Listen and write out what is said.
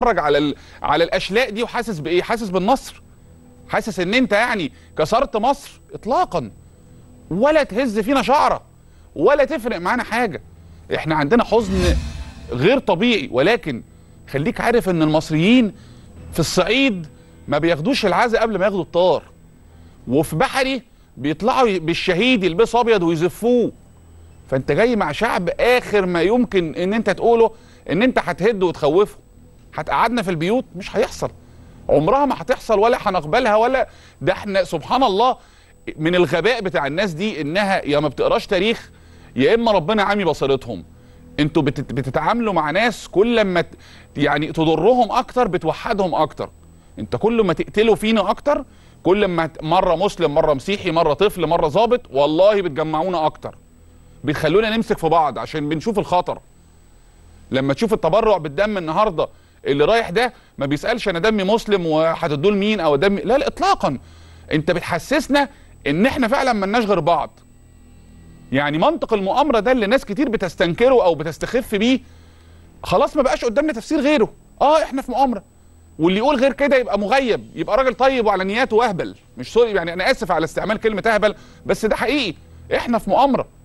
بتتفرج على ال... على الاشلاء دي وحاسس بايه؟ حاسس بالنصر. حاسس ان انت يعني كسرت مصر اطلاقا ولا تهز فينا شعره ولا تفرق معانا حاجه. احنا عندنا حزن غير طبيعي ولكن خليك عارف ان المصريين في الصعيد ما بياخدوش العزاء قبل ما ياخدوا الطار. وفي بحري بيطلعوا بالشهيد يلبس ابيض ويزفوه. فانت جاي مع شعب اخر ما يمكن ان انت تقوله ان انت هتهده وتخوفه. هتقعدنا في البيوت مش هيحصل عمرها ما هتحصل ولا هنقبلها ولا ده احنا سبحان الله من الغباء بتاع الناس دي انها يا ما بتقراش تاريخ يا اما ربنا عمي بصيرتهم انتوا بتتعاملوا مع ناس كل ما يعني تضرهم اكتر بتوحدهم اكتر انت كل ما تقتلوا فينا اكتر كل ما مره مسلم مره مسيحي مره طفل مره ظابط والله بتجمعونا اكتر بتخلونا نمسك في بعض عشان بنشوف الخطر لما تشوف التبرع بالدم النهارده اللي رايح ده ما بيسالش انا دمي مسلم وهتدول مين او دمي لا لا اطلاقا انت بتحسسنا ان احنا فعلا لناش غير بعض يعني منطق المؤامره ده اللي ناس كتير بتستنكره او بتستخف بيه خلاص ما بقاش قدامنا تفسير غيره اه احنا في مؤامره واللي يقول غير كده يبقى مغيب يبقى راجل طيب وعلى نياته واهبل مش سوري يعني انا اسف على استعمال كلمه اهبل بس ده حقيقي احنا في مؤامره